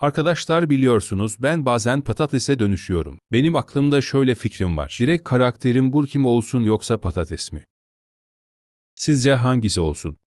Arkadaşlar biliyorsunuz ben bazen patatese dönüşüyorum. Benim aklımda şöyle fikrim var. Direkt karakterim burkim olsun yoksa patates mi? Sizce hangisi olsun?